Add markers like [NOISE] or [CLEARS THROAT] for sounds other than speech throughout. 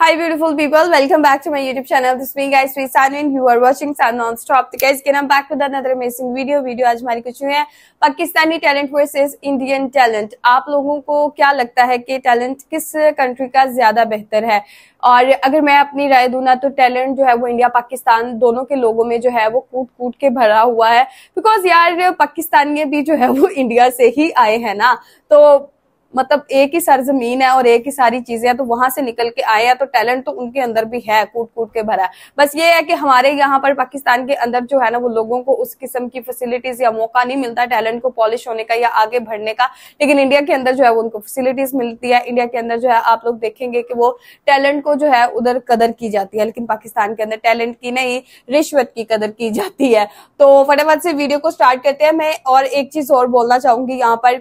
Hi beautiful people, welcome back to my YouTube channel. This is me guys, we Sanvin. You are watching Sun non-stop. So guys, again I'm back with another amazing video. Video आज हमारी कुछ है Pakistani talent versus Indian talent. आप लोगों को क्या लगता है कि talent किस country का ज्यादा बेहतर है और अगर मैं अपनी राय दूं ना तो टैलेंट जो है वो इंडिया पाकिस्तान दोनों के लोगों में जो है वो कूट कूट के भरा हुआ है बिकॉज यार पाकिस्तानी भी जो है वो इंडिया से ही आए हैं ना तो मतलब एक ही सरजमीन है और एक ही सारी चीजें हैं तो वहां से निकल के आए हैं तो टैलेंट तो उनके अंदर भी है कूट कूट के भरा है बस ये है कि हमारे यहाँ पर पाकिस्तान के अंदर जो है ना वो लोगों को उस किस्म की फैसिलिटीज या मौका नहीं मिलता टैलेंट को पॉलिश होने का या आगे बढ़ने का लेकिन इंडिया के अंदर जो है वो उनको फैसिलिटीज मिलती है इंडिया के अंदर जो है आप लोग देखेंगे कि वो टैलेंट को जो है उधर कदर की जाती है लेकिन पाकिस्तान के अंदर टैलेंट की नहीं रिश्वत की कदर की जाती है तो फटाफट से वीडियो को स्टार्ट करते हैं मैं और एक चीज और बोलना चाहूंगी यहाँ पर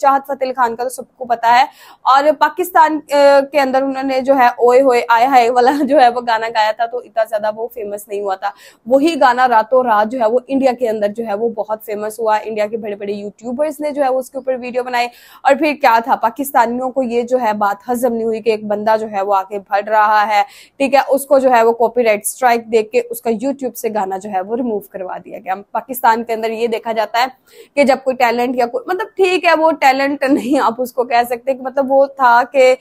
चाहत फतेह खान का तो सबको पता है और पाकिस्तान के अंदर उन्होंने जो है ओए होए आया है वाला जो है वो गाना गाया था तो इतना ज्यादा वो फेमस नहीं हुआ था वही गाना रातों रात जो है वो इंडिया के अंदर जो है वो बहुत फेमस हुआ इंडिया के बड़े बड़े यूट्यूबर्स ने जो है उसके ऊपर वीडियो बनाए और फिर क्या था पाकिस्तानियों को ये जो है बात हजम नहीं हुई कि एक बंदा जो है वो आगे बढ़ रहा है ठीक है उसको जो है वो कॉपी स्ट्राइक देख के उसका यूट्यूब से गाना जो है वो रिमूव करवा दिया गया पाकिस्तान के अंदर ये देखा जाता है कि जब कोई टैलेंट या कोई मतलब ठीक है वो टैलेंट नहीं आप उसको उसको कह सकते हैं कि मतलब वो था कि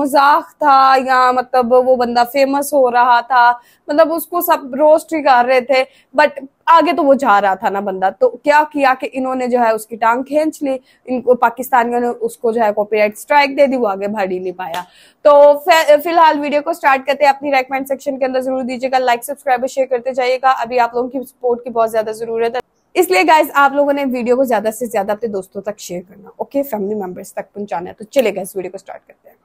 मजाक था या मतलब वो बंदा फेमस हो रहा था मतलब उसको सब रोस्ट ही कर रहे थे बट आगे तो वो जा रहा था ना बंदा तो क्या किया कि इन्होंने जो है उसकी टांग खींच ली इनको पाकिस्तानियों ने उसको जो है कॉपीराइट स्ट्राइक दे दी वो आगे बढ़ ही नहीं पाया तो फिलहाल वीडियो को स्टार्ट करते हैं अपनी रेकमेंड सेक्शन के अंदर जरूर दीजिएगा लाइक सब्सक्राइब शेयर करते जाइएगा अभी आप लोगों की सपोर्ट की बहुत ज्यादा जरूरत है इसलिए गाइज आप लोगों ने वीडियो को ज्यादा से ज्यादा अपने दोस्तों तक शेयर करना ओके फैमिली मेंबर्स तक पहुंचाना है तो चले गए इस वीडियो को स्टार्ट करते हैं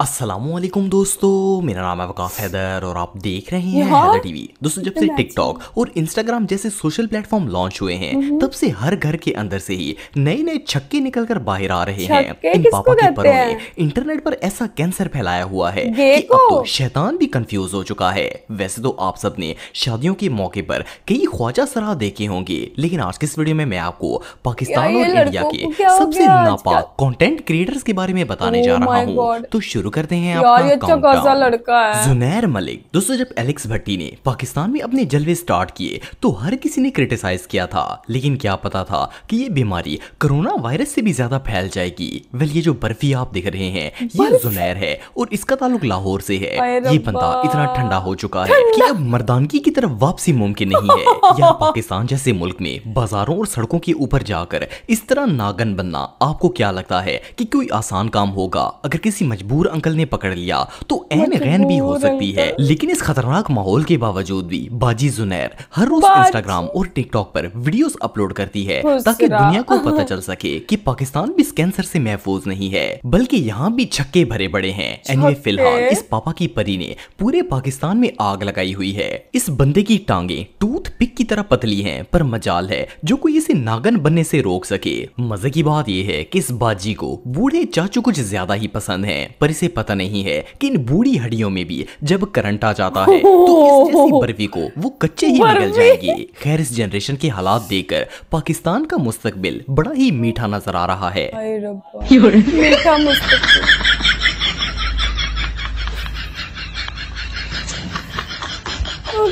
असलम दोस्तों मेरा नाम है वकाफ हैदर और आप देख रहे हैं हैदर टीवी दोस्तों जब से टिकटॉक और इंस्टाग्राम जैसे सोशल प्लेटफॉर्म लॉन्च हुए हैं हम्म। तब से हर घर के अंदर से ही नए नए छक्के निकलकर बाहर आ रहे हैं इन पापा के परों ने इंटरनेट पर ऐसा कैंसर फैलाया हुआ है कि अब तो शैतान भी कंफ्यूज हो चुका है वैसे तो आप सब ने शादियों के मौके पर कई ख्वाजा सराह देखे होंगे लेकिन आज के इस वीडियो में मैं आपको पाकिस्तान और इंडिया के सबसे नापाक कॉन्टेंट क्रिएटर्स के बारे में बताने oh जा रहा हूँ तो शुरू शुरू करते हैं यार अच्छा खासा तो लड़का है जुनैर मलिक दोस्तों जब एलेक्स भट्टी ने पाकिस्तान में अपने जलवे स्टार्ट किए तो हर किसी ने क्रिटिसाइज किया था लेकिन क्या पता था कि ये बीमारी कोरोना वायरस से भी ज्यादा फैल जाएगी वेल ये जो बर्फी आप देख रहे हैं ये जुनैर है और इसका ताल्लुक लाहौर से है ये बंदा इतना ठंडा हो चुका है कि अब मर्दानगी की तरफ वापसी मुमकिन नहीं है [LAUGHS] यहाँ पाकिस्तान जैसे मुल्क में बाजारों और सड़कों के ऊपर जाकर इस तरह नागन बनना आपको क्या लगता है की कोई आसान काम होगा अगर किसी मजबूर अंकल ने पकड़ लिया तो एन गैन भी हो सकती है लेकिन इस खतरनाक माहौल के बावजूद भी बाजी जुनैर हर रोज इंस्टाग्राम और टिकटॉक पर वीडियोस अपलोड करती है ताकि दुनिया को पता [LAUGHS] चल सके कि पाकिस्तान भी कैंसर से महफूज नहीं है बल्कि यहाँ भी छक्के भरे बड़े हैं एनवे फिलहाल इस पापा की परी ने पूरे पाकिस्तान में आग लगाई हुई है इस बंदे की टांगे टूथ पिक की तरह पतली हैं पर मजाल है जो कोई इसे नागन बनने से रोक सके मजे की बात यह है कि इस बाजी को बूढ़े चाचू कुछ ज्यादा ही पसंद है पर इसे कैसे पता नहीं है कि इन बूढ़ी हड्डियों में भी जब करंट आ जाता है तो इस जैसी [LAUGHS] बर्फी को वो कच्चे ही निकल जाएगी खैर इस जनरेशन के हालात देखकर पाकिस्तान का मुस्तकबिल बड़ा ही मीठा नजर आ रहा है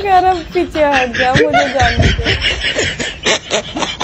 [LAUGHS] पीछे हट मुझे जानने [LAUGHS]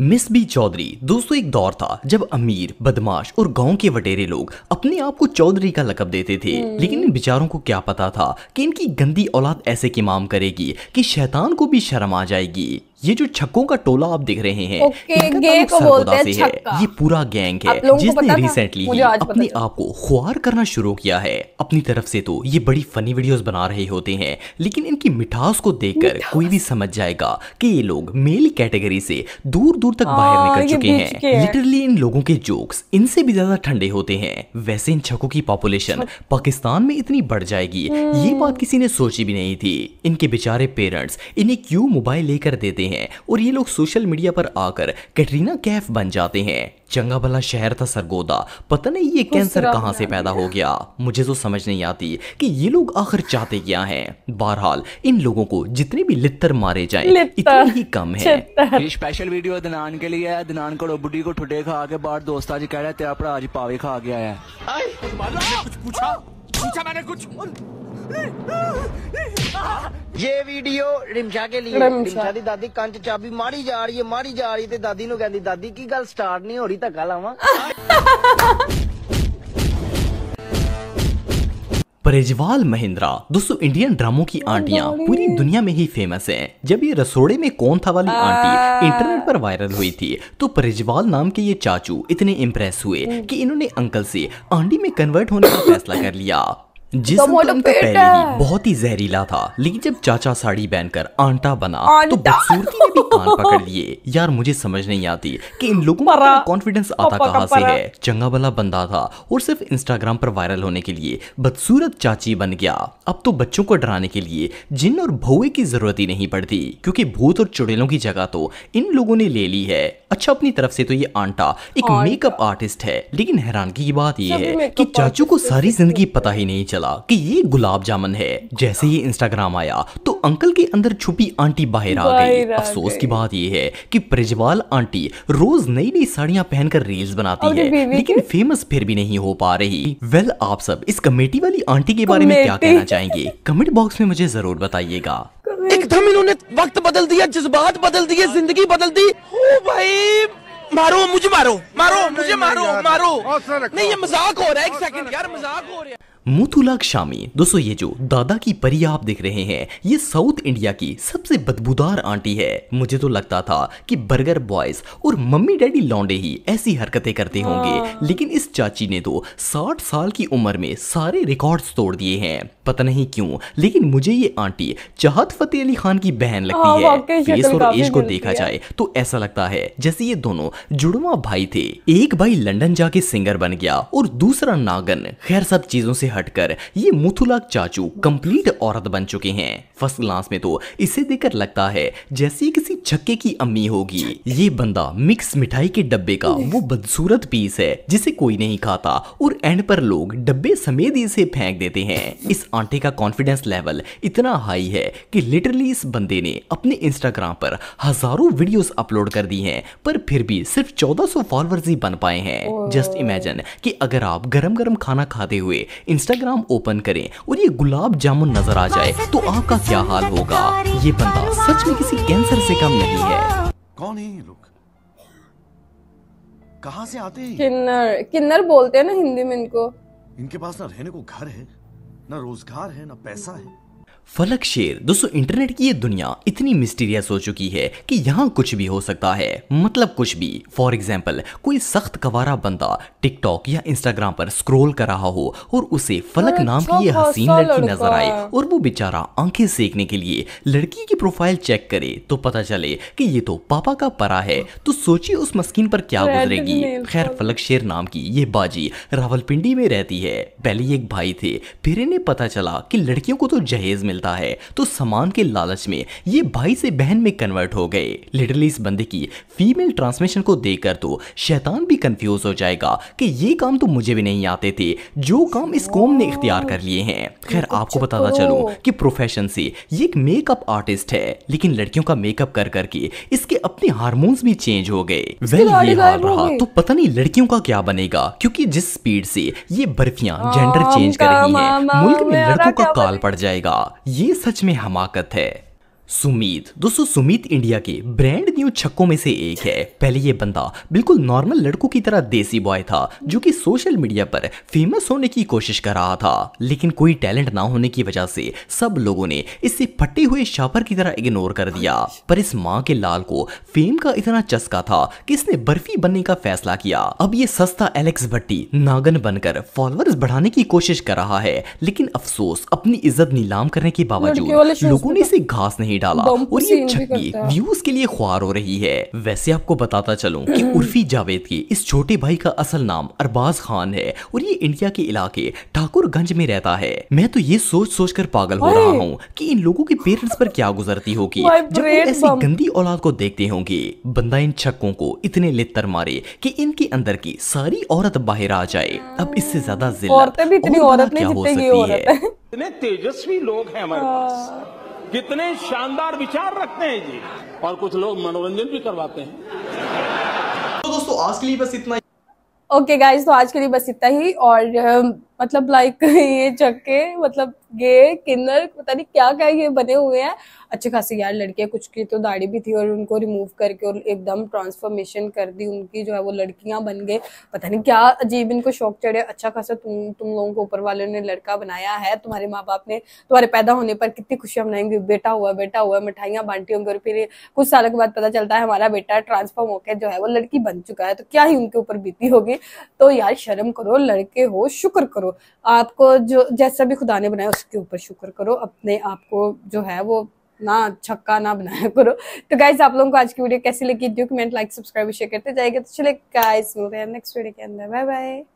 मिस बी चौधरी दोस्तों एक दौर था जब अमीर बदमाश और गांव के वटेरे लोग अपने आप को चौधरी का लकब देते थे हम्म। लेकिन इन बिचारों को क्या पता था कि इनकी गंदी औलाद ऐसे माम करेगी कि शैतान को भी शर्म आ जाएगी ये जो छक्कों का टोला आप देख रहे हैं okay, को से है ये पूरा गैंग है जिसने रिसेंटली अपने आप को खुआर करना शुरू किया है अपनी तरफ से तो ये बड़ी फनी वीडियोस बना रहे होते हैं लेकिन इनकी मिठास को देखकर कोई भी समझ जाएगा कि ये लोग मेल कैटेगरी से दूर दूर तक बाहर हाँ, निकल चुके हैं लिटरली इन लोगों के जोक्स इनसे भी ज्यादा ठंडे होते हैं वैसे इन छक्कों की पॉपुलेशन पाकिस्तान में इतनी बढ़ जाएगी ये हम्म। बात किसी ने सोची भी नहीं थी इनके बेचारे पेरेंट्स इन्हें क्यों मोबाइल लेकर देते हैं हैं और ये लोग सोशल मीडिया पर आकर कैटरीना कैफ बन जाते हैं चंगा भला शहर था सरगोदा पता नहीं ये कैंसर कहाँ से पैदा हो गया मुझे तो समझ नहीं आती कि ये लोग आखिर चाहते क्या हैं बहरहाल इन लोगों को जितने भी लित्तर मारे जाए इतना ही कम है ये स्पेशल वीडियो दिनान के लिए है दिनान को बुढ़ी को ठुडे खा के बाहर दोस्त आज कह रहे है तेरा आज पावे खा गया है पूछा मैंने कुछ ये वीडियो रिमशा के लिए रिमशा दी दादी ਕੰਨ चाबी मारी जा रही है मारी जा रही है दादी नु कहंदी दादी की गल स्टार्ट नहीं हो रही धक्का लावा परेजवाल महिंद्रा दोस्तों इंडियन ड्रामों की आंटियां पूरी दुनिया में ही फेमस हैं। जब ये रसोड़े में कौन था वाली आंटी इंटरनेट पर वायरल हुई थी तो परेजवाल नाम के ये चाचू इतने इम्प्रेस हुए हम्म। कि इन्होंने अंकल से आंटी में कन्वर्ट होने का फैसला कर लिया जिसम तो, तो उनका पहले ही बहुत ही जहरीला था लेकिन जब चाचा साड़ी पहनकर आंटा बना तो आंटा। तो बदसूरती ने भी कान पकड़ लिए यार मुझे समझ नहीं आती कि इन लोगों का कॉन्फिडेंस आता कहाँ से है चंगा भला बंदा था और सिर्फ इंस्टाग्राम पर वायरल होने के लिए बदसूरत चाची बन गया अब तो बच्चों को डराने के लिए जिन और भोए की जरूरत ही नहीं पड़ती क्योंकि भूत और चुड़ैलों की जगह तो इन लोगों ने ले ली है अच्छा अपनी तरफ से तो ये आंटा एक मेकअप आर्टिस्ट है लेकिन हैरान की बात ये है कि चाचू को सारी जिंदगी पता ही नहीं चला कि ये गुलाब जामुन है जैसे ही इंस्टाग्राम आया तो अंकल के अंदर छुपी आंटी बाहर आ गई अफसोस की बात ये है कि प्रजवाल आंटी रोज नई नई साड़ियाँ पहनकर रील्स बनाती है लेकिन फेमस फिर भी नहीं हो पा रही वेल आप सब इस कमेटी वाली आंटी के बारे में क्या कहना चाहेंगे कमेंट [LAUGHS] बॉक्स में मुझे जरूर बताइएगा एकदम इन्होंने वक्त बदल दिया जज्बात बदल दिए जिंदगी बदल दी ओ भाई मारो मुझे मारो मारो मुझे मारो मारो नहीं ये मजाक हो रहा है एक सेकंड यार मजाक हो रहा है मुथुलाक शामी दोस्तों ये जो दादा की परी आप देख रहे हैं ये साउथ इंडिया की सबसे बदबूदार आंटी है मुझे तो लगता था कि बर्गर बॉयज और मम्मी डैडी लौंडे ही ऐसी हरकतें करते होंगे हाँ। लेकिन इस चाची ने तो 60 साल की उम्र में सारे रिकॉर्ड्स तोड़ दिए हैं पता नहीं क्यों लेकिन मुझे ये आंटी चाहत फतेह अली खान की बहन लगती हाँ, है फेस तो और एज को देखा जाए तो ऐसा लगता है जैसे ये दोनों जुड़वा भाई थे एक भाई लंडन जाके सिंगर बन गया और दूसरा नागन खैर सब चीजों से हटकर ये मुथुला चाचू कंप्लीट औरत बन चुके हैं फर्स्ट क्लास में तो इसे देखकर लगता है जैसे किसी छक्के की अम्मी होगी ये बंदा मिक्स मिठाई के डब्बे का वो बदसूरत पीस है जिसे कोई नहीं खाता और एंड पर लोग डब्बे समेत इसे फेंक देते हैं इस आंटे का कॉन्फिडेंस लेवल इतना हाई है कि लिटरली इस बंदे ने अपने इंस्टाग्राम पर हजारों वीडियोस अपलोड कर दी हैं पर फिर भी सिर्फ 1400 फॉलोअर्स ही बन पाए हैं जस्ट इमेजिन कि अगर आप गरम गरम खाना खाते हुए इंस्टा इंस्टाग्राम ओपन करें और ये गुलाब जामुन नजर आ जाए तो आपका क्या हाल होगा ये बंदा सच में किसी कैंसर से कम नहीं है कौन है ये लोग कहाँ से आते हैं किन्नर किन्नर बोलते हैं ना हिंदी में इनको इनके पास ना रहने को घर है ना रोजगार है ना पैसा है फलक शेर दोस्तों इंटरनेट की ये दुनिया इतनी मिस्टीरियस हो चुकी है कि यहाँ कुछ भी हो सकता है मतलब कुछ भी फॉर एग्जाम्पल कोई सख्त कवारा बंदा टिकटॉक या इंस्टाग्राम पर स्क्रोल कर रहा हो और उसे फलक अच्छा नाम की ये हसीन लड़की नजर आए और वो बेचारा आंखें सेकने के लिए लड़की की प्रोफाइल चेक करे तो पता चले कि ये तो पापा का परा है तो सोचिए उस मस्किन पर क्या गुजरेगी खैर फलक शेर नाम की ये बाजी रावलपिंडी में रहती है पहले एक भाई थे फिर इन्हें पता चला की लड़कियों को तो जहेज मिल मिलता है तो सामान के लालच में ये भाई से बहन में कन्वर्ट हो गए लिटरली इस बंदे की फीमेल ट्रांसमिशन को देखकर तो शैतान भी कंफ्यूज हो जाएगा कि ये काम तो मुझे भी नहीं आते थे जो काम इस कॉम ने इख्तियार कर लिए हैं खैर तो आपको बताता चलूँ कि प्रोफेशन से ये एक मेकअप आर्टिस्ट है लेकिन लड़कियों का मेकअप कर करके इसके अपने हार्मोन्स भी चेंज हो गए वेल ये हाल रहा तो पता नहीं लड़कियों का क्या बनेगा क्योंकि जिस स्पीड से ये बर्फियां जेंडर चेंज हाँ, कर रही हैं मुल्क में लड़कों का काल पड़ जाएगा ये सच में हमाकत है सुमित दोस्तों सुमित इंडिया के ब्रांड न्यू छक्कों में से एक है पहले ये बंदा बिल्कुल नॉर्मल लड़कों की तरह देसी बॉय था जो कि सोशल मीडिया पर फेमस होने की कोशिश कर रहा था लेकिन कोई टैलेंट ना होने की वजह से सब लोगों ने इसे फटे हुए शापर की तरह इग्नोर कर दिया पर इस माँ के लाल को फेम का इतना चस्का था कि इसने बर्फी बनने का फैसला किया अब ये सस्ता एलेक्स भट्टी नागन बनकर फॉलोअर्स बढ़ाने की कोशिश कर रहा है लेकिन अफसोस अपनी इज्जत नीलाम करने के बावजूद लोगों ने तो- इसे घास नहीं डाला और ये छटनी व्यूज के लिए ख्वार हो रही है वैसे आपको बताता चलूं कि [CLEARS THROAT] उर्फी जावेद के इस छोटे भाई का असल नाम अरबाज खान है और ये इंडिया के इलाके ठाकुरगंज में रहता है मैं तो ये सोच सोच कर पागल हो रहा हूँ की इन लोगों के पेरेंट्स पर क्या गुजरती होगी जब ऐसी गंदी औलाद को देखते होंगे बंदा इन छक्कों को इतने लितर मारे कि इनके अंदर की सारी औरत बाहर आ जाए अब इससे ज्यादा जिल्लत और औरत क्या हो सकती है इतने तेजस्वी लोग हैं हमारे हाँ। पास कितने शानदार विचार रखते हैं जी और कुछ लोग मनोरंजन भी करवाते हैं तो दोस्तों आज के लिए बस इतना ओके गाइज तो आज के लिए बस इतना ही और मतलब लाइक [LAUGHS] ये चक्के मतलब गे किन्नर पता नहीं क्या क्या ये बने हुए हैं अच्छे खासे यार लड़के कुछ की तो दाढ़ी भी थी और उनको रिमूव करके और एकदम ट्रांसफॉर्मेशन कर दी उनकी जो है वो लड़कियां बन गए पता नहीं क्या अजीब इनको शौक चढ़े अच्छा खासा तुम तुम लोगों को ऊपर वाले ने लड़का बनाया है तुम्हारे माँ बाप ने तुम्हारे पैदा होने पर कितनी खुशियां बनाएंगे बेटा हुआ बेटा हुआ मिठाइयाँ बांटी होंगी और फिर कुछ सालों के बाद पता चलता है हमारा बेटा ट्रांसफॉर्म होकर जो है वो लड़की बन चुका है तो क्या ही उनके ऊपर बीती होगी तो यार शर्म करो लड़के हो शुक्र करो करो आपको जो जैसा भी खुदा ने बनाया उसके ऊपर शुक्र करो अपने आप को जो है वो ना छक्का ना बनाया [LAUGHS] करो तो गाइज आप लोगों को आज की वीडियो कैसी लगी do comment like subscribe share करते जाएगा तो चले गाइज मिलते हैं नेक्स्ट वीडियो के अंदर बाय बाय